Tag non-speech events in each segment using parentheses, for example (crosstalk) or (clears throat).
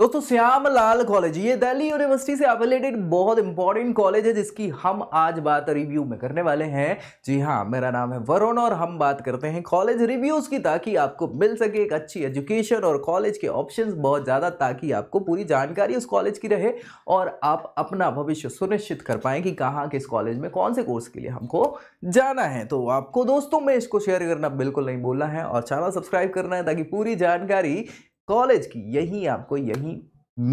दोस्तों श्याम लाल कॉलेज ये दिल्ली यूनिवर्सिटी से अफिलेटेड बहुत इंपॉर्टेंट कॉलेज है जिसकी हम आज बात रिव्यू में करने वाले हैं जी हाँ मेरा नाम है वरुण और हम बात करते हैं कॉलेज रिव्यूज की ताकि आपको मिल सके एक अच्छी एजुकेशन और कॉलेज के ऑप्शंस बहुत ज़्यादा ताकि आपको पूरी जानकारी उस कॉलेज की रहे और आप अपना भविष्य सुनिश्चित कर पाएँ कि कहाँ किस कॉलेज में कौन से कोर्स के लिए हमको जाना है तो आपको दोस्तों में इसको शेयर करना बिल्कुल नहीं बोलना है और चैनल सब्सक्राइब करना है ताकि पूरी जानकारी कॉलेज की यही आपको यही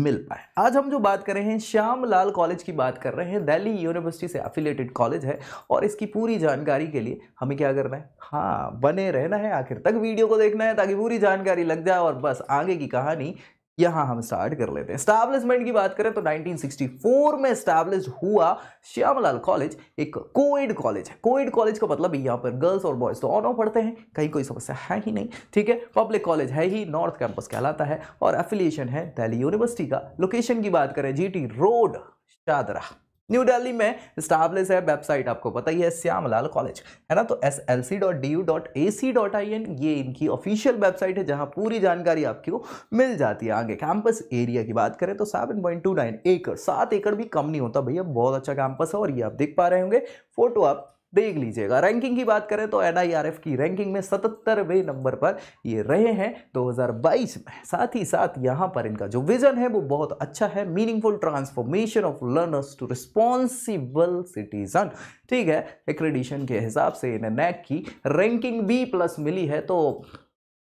मिल पाए आज हम जो बात कर रहे हैं श्याम लाल कॉलेज की बात कर रहे हैं दिल्ली यूनिवर्सिटी से अफिलेटेड कॉलेज है और इसकी पूरी जानकारी के लिए हमें क्या करना है हाँ बने रहना है आखिर तक वीडियो को देखना है ताकि पूरी जानकारी लग जाए और बस आगे की कहानी यहां हम स्टार्ट कर लेते हैं स्टैब्लिशमेंट की बात करें तो 1964 में स्टैब्लिश हुआ श्यामलाल कॉलेज एक कोएड कॉलेज है कोएड कॉलेज का मतलब यहाँ पर गर्ल्स और बॉयज़ तो ऑनऑफ पढ़ते हैं कहीं कोई समस्या है ही नहीं ठीक है पब्लिक कॉलेज है ही नॉर्थ कैंपस कहलाता है और एफिलिएशन है दिल्ली यूनिवर्सिटी का लोकेशन की बात करें G road Shahdara new Delhi में स्टाब्लिस है वेबसाइट आपको पता ही है श्यामलाल कॉलेज है ना तो S L C dot D U dot A C dot I N ये इनकी ऑफिशियल वेबसाइट है जहां पूरी जानकारी आपको मिल जाती है आगे कैंपस एरिया की बात करें तो सेवन पॉइंट टू नाइन एकड़ सात एकड़ भी कम नहीं होता भैया बहुत अच्छा कैंपस है और ये आप देख पा रहे होंगे फोटो आप देख लीजिएगा रैंकिंग की बात करें तो एन की रैंकिंग में सतहत्तरवें नंबर पर ये रहे हैं 2022 में साथ ही साथ यहाँ पर इनका जो विजन है वो बहुत अच्छा है meaningful transformation of learners to responsible citizen ठीक है एक्रेडिशन के हिसाब से इन्हें नैक की रैंकिंग बी प्लस मिली है तो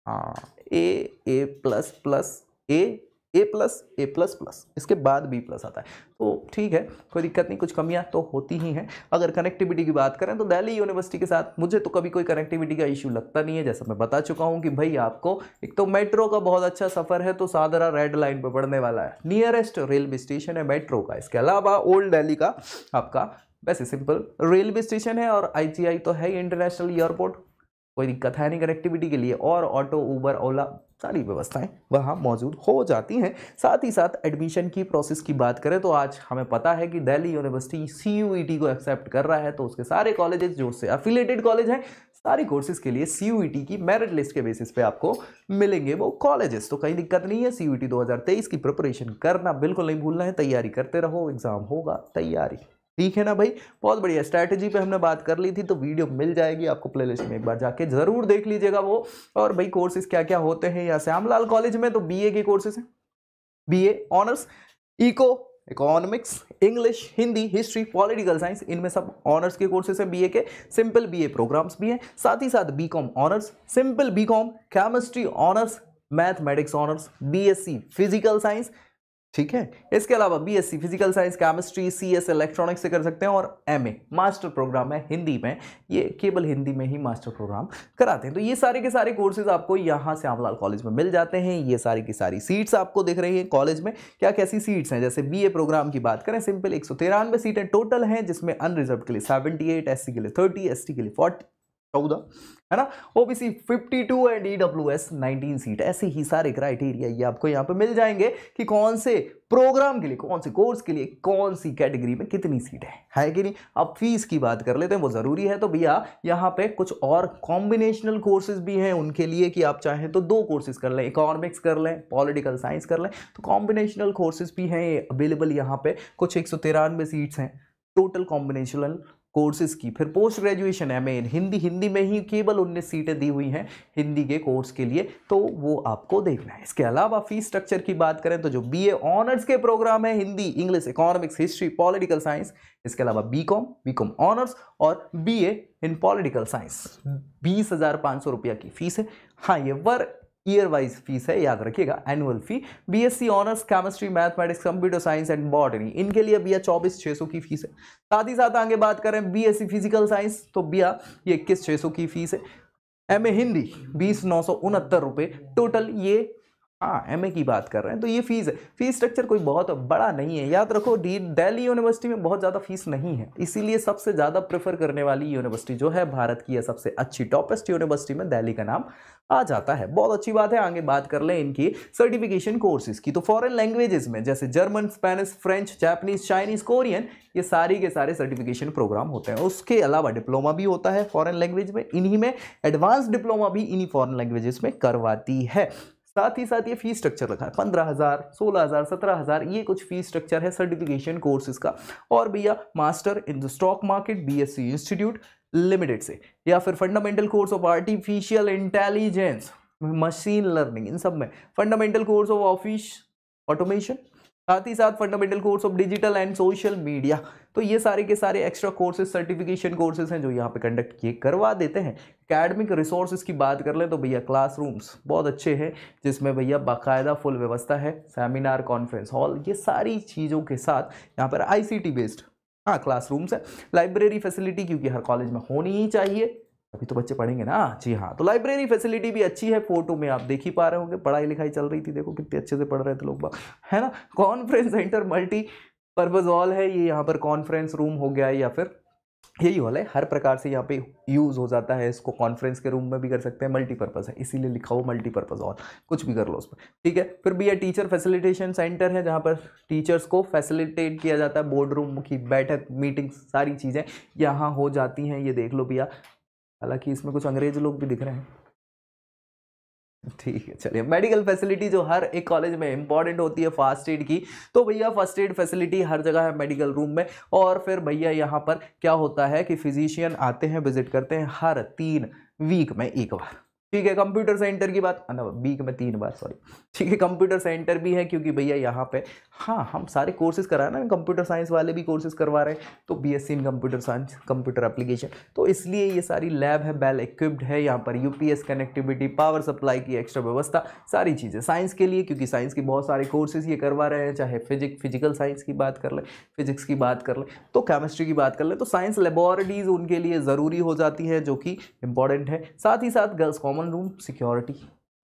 हाँ A A plus plus A A plus A plus plus इसके बाद बी प्लस आता है तो ठीक है कोई दिक्कत नहीं कुछ कमियां तो होती ही हैं अगर कनेक्टिविटी की बात करें तो दिल्ली यूनिवर्सिटी के साथ मुझे तो कभी कोई कनेक्टिविटी का इशू लगता नहीं है जैसा मैं बता चुका हूँ कि भाई आपको एक तो मेट्रो का बहुत अच्छा सफ़र है तो सादरा रेड लाइन पर पड़ने वाला है नियरेस्ट रेलवे स्टेशन है मेट्रो का इसके अलावा ओल्ड दिल्ली का आपका वैसे सिंपल रेलवे स्टेशन है और आई तो है ही इंटरनेशनल एयरपोर्ट कोई दिक्कत है नहीं कनेक्टिविटी के लिए और ऑटो ऊबर ओला सारी व्यवस्थाएं वहाँ मौजूद हो जाती हैं साथ ही साथ एडमिशन की प्रोसेस की बात करें तो आज हमें पता है कि दिल्ली यूनिवर्सिटी सी e को एक्सेप्ट कर रहा है तो उसके सारे कॉलेजेस जो उससे अफिलेटेड कॉलेज हैं सारी कोर्सेज के लिए सी e की मेरिट लिस्ट के बेसिस पे आपको मिलेंगे वो कॉलेजेस तो कहीं दिक्कत नहीं है e सी यू की प्रिपरेशन करना बिल्कुल नहीं भूलना है तैयारी करते रहो एग्ज़ाम होगा तैयारी ठीक है ना भाई बहुत बढ़िया स्ट्रैटेजी पे हमने बात कर ली थी तो वीडियो मिल जाएगी आपको प्लेलिस्ट में एक बार जाके जरूर देख लीजिएगा वो और भाई कोर्सेज क्या क्या होते हैं या श्यामलाल कॉलेज में तो बीए के कोर्सेज हैं BA honours eco economics English Hindi history political science इनमें सब ऑनर्स के कोर्सेस हैं बीए के सिंपल बीए प्रोग्राम्स भी हैं साथ ही साथ BCom honours simple BCom chemistry honours mathematics honours BSc physical science ठीक है इसके अलावा BSc physical science chemistry CS electronics से कर सकते हैं और एमए मास्टर प्रोग्राम है हिंदी में ये केवल हिंदी में ही मास्टर प्रोग्राम कराते हैं तो ये सारे के सारे कोर्सेज आपको यहाँ से आमलाल कॉलेज में मिल जाते हैं ये सारी की सारी सीट्स आपको दिख रही हैं कॉलेज में क्या कैसी सीट्स हैं जैसे बी प्रोग्राम की बात करें सिंपल एक सीटें टोटल हैं जिसमें अनरिजर्व के लिए सेवेंटी एट के लिए थर्टी एस के लिए फोर्टी चौदह है ना ओबीसी 52 एंड ईडब्ल्यूएस 19 सीट ऐसे ही सारे क्राइटेरिया ये आपको यहाँ पे मिल जाएंगे कि कौन से प्रोग्राम के लिए कौन से कोर्स के लिए कौन सी कैटेगरी में कितनी सीट है है कि नहीं अब फीस की बात कर लेते हैं वो ज़रूरी है तो भैया यहाँ पे कुछ और कॉम्बिनेशनल कोर्सेज भी हैं उनके लिए कि आप चाहें तो दो कोर्सेज कर लें इकोनॉमिक्स कर लें पॉलिटिकल साइंस कर लें तो कॉम्बिनेशनल कोर्सेज भी हैं अवेलेबल यहाँ पर कुछ एक सीट्स हैं टोटल कॉम्बिनेशनल कोर्सेज की फिर post graduation M in Hindi Hindi में ही केवल उन्नीस सीटें दी हुई हैं हिंदी के कोर्स के लिए तो वो आपको देखना है इसके अलावा फीस स्ट्रक्चर की बात करें तो जो बी ऑनर्स के प्रोग्राम है Hindi English economics history political science इसके अलावा BCom BCom honours और B A in political science बीस हज़ार पाँच सौ रुपया की फ़ीस है हाँ ये वर ईयर वाइज फीस है याद रखिएगा annual fee BSc honours chemistry mathematics computer science and botany इनके लिए भैया चौबीस छः सौ की फीस है साथ ही साथ आगे बात करें बीएससी फिजिकल साइंस तो भैया ये इक्कीस छः सौ की फीस है एम हिंदी बीस नौ सौ उनहत्तर रुपये टोटल ये हाँ एम की बात कर रहे हैं तो ये फीस है फीस स्ट्रक्चर कोई बहुत बड़ा नहीं है याद रखो डी दिल्ली यूनिवर्सिटी में बहुत ज़्यादा फीस नहीं है इसीलिए सबसे ज़्यादा प्रेफर करने वाली यूनिवर्सिटी जो है भारत की है सबसे अच्छी टॉपेस्ट यूनिवर्सिटी में दिल्ली का नाम आ जाता है बहुत अच्छी बात है आगे बात कर लें इनकी सर्टिफिकेशन कोर्सेज की तो फॉरेन लैंग्वेजेस में जैसे German Spanish French Japanese Chinese Korean ये सारी के सारे सर्टिफिकेशन प्रोग्राम होते हैं उसके अलावा डिप्लोमा भी होता है फॉरेन लैंग्वेज में इन्हीं में एडवांस डिप्लोमा भी इन्हीं फॉरेन लैंग्वेजेस में करवाती है साथ ही साथ ये फी स्ट्रक्चर रखा है पंद्रह हज़ार सोलह हज़ार सत्रह हज़ार ये कुछ फी स्ट्रक्चर है सर्टिफिकेशन कोर्सेज का और भैया master in the stock market BSC institute limited से या फिर fundamental course of artificial intelligence machine learning इन सब में fundamental course of office automation साथ ही साथ fundamental course of digital and social media तो ये सारे के सारे एक्स्ट्रा कोर्सेज सर्टिफिकेशन कोर्सेज हैं जो यहाँ पे कंडक्ट किए करवा देते हैं अकेडमिक रिसोर्सेज की बात कर लें तो भैया क्लासरूम्स बहुत अच्छे हैं जिसमें भैया बाकायदा फुल व्यवस्था है सेमिनार कॉन्फ्रेंस हॉल ये सारी चीज़ों के साथ यहाँ पर आई बेस्ड हाँ क्लासरूम्स है लाइब्रेरी फैसिलिटी क्योंकि हर कॉलेज में होनी ही चाहिए अभी तो बच्चे पढ़ेंगे ना हाँ, जी हाँ तो लाइब्रेरी फैसिलिटी भी अच्छी है फोटो में आप देख ही पा रहे होंगे पढ़ाई लिखाई चल रही थी देखो कितने अच्छे से पढ़ रहे थे लोग है ना conference centre multi purpose hall है ये यहाँ पर कॉन्फ्रेंस रूम हो गया या फिर यही हॉल है हर प्रकार से यहाँ पे यूज़ हो जाता है इसको कॉन्फ्रेंस के रूम में भी कर सकते हैं मल्टीपर्पज़ है इसीलिए लिखा हो मल्टीपर्पज़ हॉल कुछ भी कर लो उस पर ठीक है फिर भी यह टीचर फैसिलिटेशन सेंटर है जहाँ पर टीचर्स को फैसिलिटेट किया जाता है बोर्ड रूम की बैठक मीटिंग सारी चीज़ें यहाँ हो जाती हैं ये देख लो भैया हालांकि इसमें कुछ अंग्रेज लोग भी दिख रहे हैं ठीक है चलिए मेडिकल फैसिलिटी जो हर एक कॉलेज में इंपॉर्टेंट होती है फर्स्ट एड की तो भैया फर्स्ट एड फैसिलिटी हर जगह है मेडिकल रूम में और फिर भैया यहाँ पर क्या होता है कि फिजिशियन आते हैं विजिट करते हैं हर तीन वीक में एक बार ठीक है कंप्यूटर सेंटर की बात ना बी में तीन बार सॉरी ठीक है कंप्यूटर सेंटर भी है क्योंकि भैया यहाँ पे हाँ हम सारे कोर्सेज करा ना कंप्यूटर साइंस वाले भी कोर्सेज करवा रहे हैं तो B S C in computer science computer application तो इसलिए ये सारी लैब है बेल इक्विप्ड है यहाँ पर U P S connectivity power supply की एक्स्ट्रा व्यवस्था सारी चीज़ें साइंस के लिए क्योंकि साइंस के बहुत सारे कोर्सेज ये करवा रहे हैं चाहे फिजिक फिजिकल साइंस की बात कर लें फिजिक्स की बात कर लें तो केमिस्ट्री की बात कर लें तो साइंस लेबॉरिटीज़ उनके लिए ज़रूरी हो जाती है जो कि इंपॉर्टेंट है साथ ही साथ girls common common room security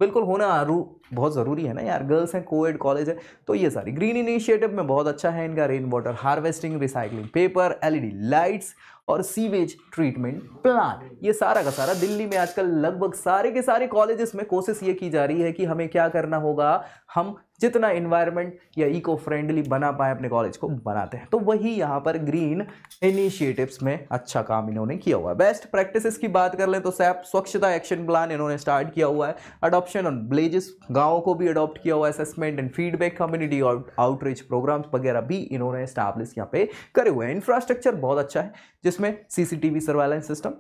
बिल्कुल होना आरू बहुत ज़रूरी है ना यार गर्ल्स हैं कोएड कॉलेज है तो ये सारी ग्रीन इनिशिएटिव में बहुत अच्छा है इनका rain water harvesting recycling paper LED lights और सीवेज ट्रीटमेंट प्लान ये सारा का सारा दिल्ली में आजकल लगभग सारे के सारे कॉलेजेस में कोशिश ये की जा रही है कि हमें क्या करना होगा हम जितना इन्वायरमेंट या इको फ्रेंडली बना पाए अपने कॉलेज को बनाते हैं तो वही यहाँ पर ग्रीन इनिशिएटिव्स में अच्छा काम इन्होंने किया हुआ है बेस्ट प्रैक्टिसेस की बात कर लें तो सैप स्वच्छता एक्शन प्लान इन्होंने स्टार्ट किया हुआ है अडॉप्शन ऑन विलेजेस गाँव को भी अडॉप्ट किया हुआ है assessment and feedback community outreach programs वगैरह भी इन्होंने स्टैब्लिश यहाँ पे करे हुए हैं इंफ्रास्ट्रक्चर बहुत अच्छा है जिसमें CCTV surveillance system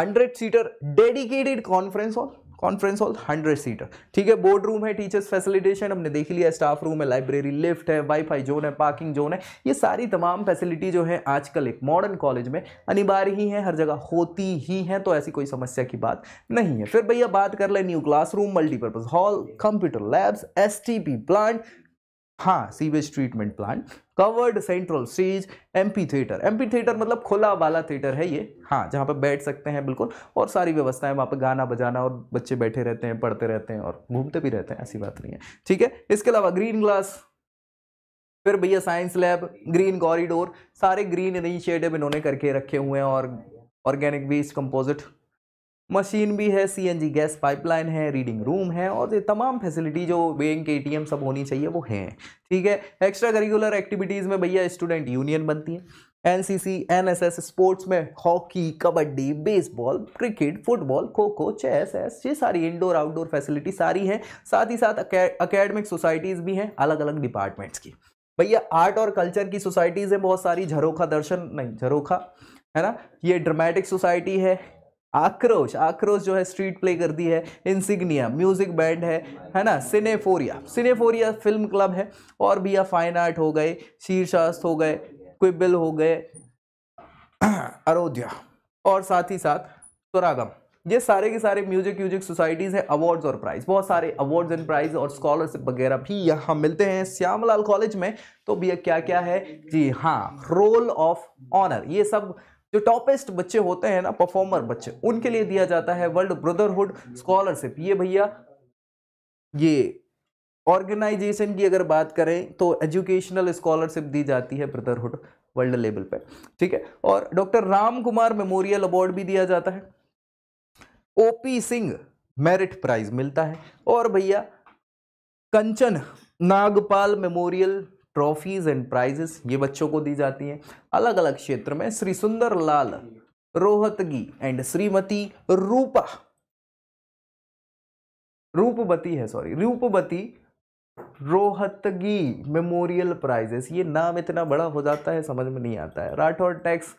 hundred seater dedicated conference hall conference hall hundred seater ठीक है बोर्ड रूम है टीचर्स फैसिलिटेशन हमने देख लिया स्टाफ रूम है लाइब्रेरी लिफ्ट है वाईफाई जोन है पार्किंग जोन है ये सारी तमाम फैसिलिटी जो है आजकल एक मॉडर्न कॉलेज में अनिवार्य ही है हर जगह होती ही है तो ऐसी कोई समस्या की बात नहीं है फिर भैया बात कर ले new classroom multipurpose hall computer labs S plant हाँ sewage treatment plant covered central stage amphitheatre amphitheatre मतलब खुला वाला थिएटर है ये हाँ जहाँ पर बैठ सकते हैं बिल्कुल और सारी व्यवस्थाएं वहाँ पर गाना बजाना और बच्चे बैठे रहते हैं पढ़ते रहते हैं और घूमते भी रहते हैं ऐसी बात नहीं है ठीक है इसके अलावा ग्रीन ग्लास फिर भैया साइंस लैब ग्रीन कॉरिडोर सारे ग्रीन इनिशिएटिव इन्होंने करके रखे हुए हैं और ऑर्गेनिक वेस्ट कंपोजिट मशीन भी है सीएनजी गैस पाइपलाइन है रीडिंग रूम है और ये तमाम फैसिलिटी जो बैंक एटीएम सब होनी चाहिए वो हैं ठीक है एक्स्ट्रा करिकुलर एक्टिविटीज़ में भैया स्टूडेंट यूनियन बनती है N C C N S S sports में hockey kabaddi baseball cricket football kho kho chess S ये सारी इंडोर आउटडोर फैसिलिटी सारी हैं साथ ही साथ अकेडमिक सोसाइटीज़ भी हैं अलग अलग डिपार्टमेंट्स की भैया आर्ट और कल्चर की सोसाइटीज़ हैं बहुत सारी झरोखा दर्शन नहीं झरोखा है ना ये ड्रामेटिक सोसाइटी है आक्रोश आक्रोश जो है स्ट्रीट प्ले कर दी है इंसिग्निया म्यूजिक बैंड है है ना सिनेफोरिया सिनेफोरिया फिल्म क्लब है और भी या फाइन आर्ट हो गए शीर्षास्त हो गए क्विबिल हो गए अरोध्या (clears throat) और साथ ही साथ स्वरागम ये सारे के सारे म्यूजिक म्यूजिक सोसाइटीज़ हैं अवार्ड्स और प्राइज बहुत सारे अवार्ड्स एंड प्राइज और स्कॉलरशिप वगैरह भी यहाँ मिलते हैं श्यामलाल कॉलेज में तो भैया क्या क्या है जी हाँ रोल ऑफ ऑनर ये सब जो टॉपेस्ट बच्चे होते हैं ना परफॉर्मर बच्चे उनके लिए दिया जाता है वर्ल्ड ब्रदरहुड स्कॉलरशिप ये भैया ये ऑर्गेनाइजेशन की अगर बात करें तो एजुकेशनल स्कॉलरशिप दी जाती है ब्रदरहुड वर्ल्ड लेवल पे ठीक है और doctor Ram Kumar memorial award भी दिया जाता है ओपी सिंह मेरिट प्राइज मिलता है और भैया Kanchan Nagpal memorial trophies and prizes ये बच्चों को दी जाती हैं अलग अलग क्षेत्र में श्री सुंदर लाल रोहतगी एंड श्रीमती रूपा रूपवती है सॉरी रूपवती रोहतगी मेमोरियल प्राइजेस ये नाम इतना बड़ा हो जाता है समझ में नहीं आता है राठौर टैक्स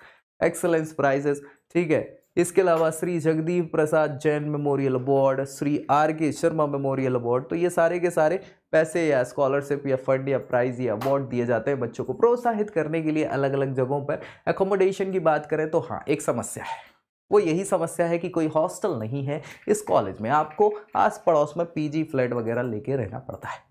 एक्सलेंस प्राइजेस ठीक है इसके अलावा Shri Jagdeep Prasad Jain memorial award Shri R K Sharma memorial award तो ये सारे के सारे पैसे या स्कॉलरशिप या फंड या प्राइज़ या अवार्ड दिए जाते हैं बच्चों को प्रोत्साहित करने के लिए अलग अलग जगहों पर एकोमोडेशन की बात करें तो हाँ एक समस्या है वो यही समस्या है कि कोई हॉस्टल नहीं है इस कॉलेज में आपको आस पड़ोस में पीजी फ्लैट वगैरह लेके रहना पड़ता है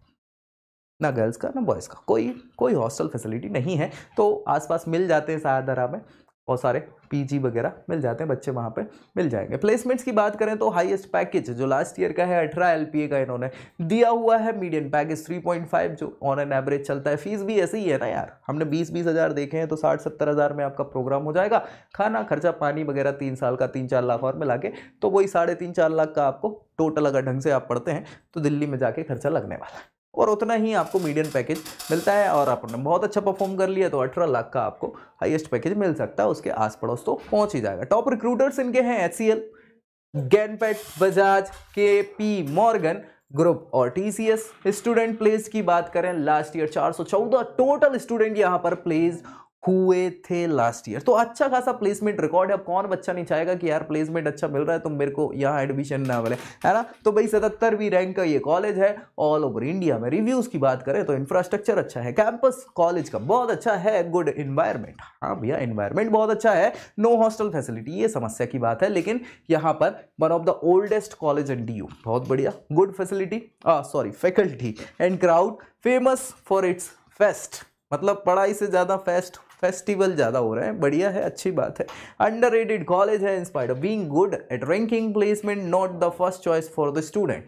ना गर्ल्स का ना बॉयज़ का कोई कोई हॉस्टल फैसिलिटी नहीं है तो आसपास मिल जाते हैं साधारा में बहुत सारे पीजी वगैरह मिल जाते हैं बच्चे वहाँ पे मिल जाएंगे प्लेसमेंट्स की बात करें तो हाईएस्ट पैकेज जो लास्ट ईयर का है अठारह एल का इन्होंने दिया हुआ है मीडियम पैकेज 3.5 जो ऑन एन एवरेज चलता है फीस भी ऐसे ही है ना यार हमने बीस बीस हज़ार देखे हैं तो साठ सत्तर हज़ार में आपका प्रोग्राम हो जाएगा खाना खर्चा पानी वगैरह तीन साल का तीन चार लाख और मिला के तो वही साढ़े तीन चार लाख का आपको टोटल अगर ढंग से आप पढ़ते हैं तो दिल्ली में जाके खर्चा लगने वाला है और उतना ही आपको मीडियम पैकेज मिलता है और आपने बहुत अच्छा परफॉर्म कर लिया तो अठारह लाख का आपको हाईएस्ट पैकेज मिल सकता है उसके आस पड़ोस तो पहुंच ही जाएगा टॉप रिक्रूटर्स इनके हैं H C L Genpact Bajaj K P Morgan group और टीसीएस स्टूडेंट प्लेस की बात करें लास्ट ईयर 414 टोटल स्टूडेंट यहां पर प्लेस हुए थे लास्ट ईयर तो अच्छा खासा प्लेसमेंट रिकॉर्ड है अब कौन बच्चा नहीं चाहेगा कि यार प्लेसमेंट अच्छा मिल रहा है तो मेरे को यहाँ एडमिशन ना मिले है ना तो भाई सतहत्तरवीं रैंक का ये कॉलेज है ऑल ओवर इंडिया में रिव्यूज़ की बात करें तो इंफ्रास्ट्रक्चर अच्छा है कैंपस कॉलेज का बहुत अच्छा है गुड इन्वायरमेंट हाँ भैया इन्वायरमेंट बहुत अच्छा है नो हॉस्टल फैसिलिटी ये समस्या की बात है लेकिन यहाँ पर one of the oldest college and the बहुत बढ़िया good facility sorry faculty and crowd famous for its fest मतलब पढ़ाई से ज़्यादा फेस्ट फेस्टिवल ज़्यादा हो रहे हैं बढ़िया है अच्छी बात है अंडर रेटेड कॉलेज है inspired of being good at ranking placement not the first choice for the student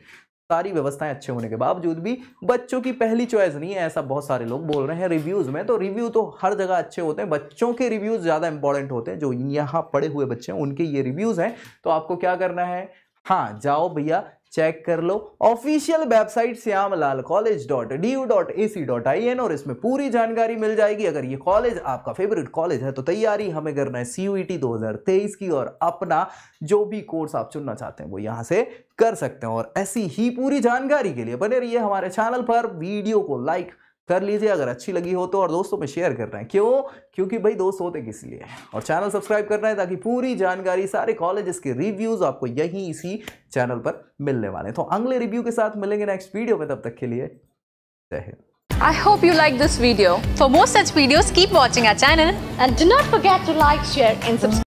सारी व्यवस्थाएं अच्छे होने के बावजूद भी बच्चों की पहली चॉइस नहीं है ऐसा बहुत सारे लोग बोल रहे हैं रिव्यूज़ में तो रिव्यू तो हर जगह अच्छे होते हैं बच्चों के रिव्यूज़ ज़्यादा इंपॉर्टेंट होते हैं जो यहाँ पड़े हुए बच्चे हैं उनके ये रिव्यूज़ हैं तो आपको क्या करना है हाँ जाओ भैया चेक कर लो official website Shyamlal college dot D U dot A C dot I N और इसमें पूरी जानकारी मिल जाएगी अगर ये कॉलेज आपका फेवरेट कॉलेज है तो तैयारी हमें करना है सी यू टी दो हज़ार तेईस की और अपना जो भी कोर्स आप चुनना चाहते हैं वो यहाँ से कर सकते हैं और ऐसी ही पूरी जानकारी के लिए बने रहिए हमारे चैनल पर वीडियो को लाइक कर लीजिए अगर अच्छी लगी हो तो और दोस्तों में शेयर कर रहे हैं क्यों क्योंकि भाई दोस्त होते किस लिए और चैनल सब्सक्राइब कर रहे हैं ताकि पूरी जानकारी सारे कॉलेज के रिव्यूज़ आपको यही इसी चैनल पर मिलने वाले तो अगले रिव्यू के साथ मिलेंगे नेक्स्ट वीडियो में तब तक के लिए जय Hind I hope you like this video. For more such videos, keep watching our channel and do not forget to like, share and subscribe.